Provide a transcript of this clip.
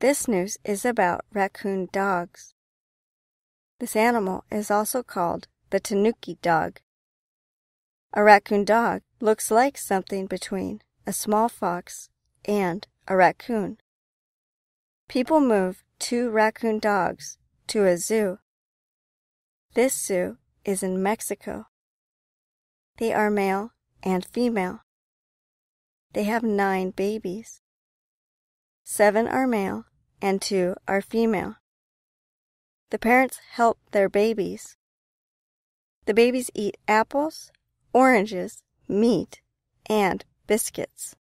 This news is about raccoon dogs. This animal is also called the tanuki dog. A raccoon dog looks like something between a small fox and a raccoon. People move two raccoon dogs to a zoo. This zoo is in Mexico. They are male and female. They have nine babies. Seven are male and two are female. The parents help their babies. The babies eat apples, oranges, meat, and biscuits.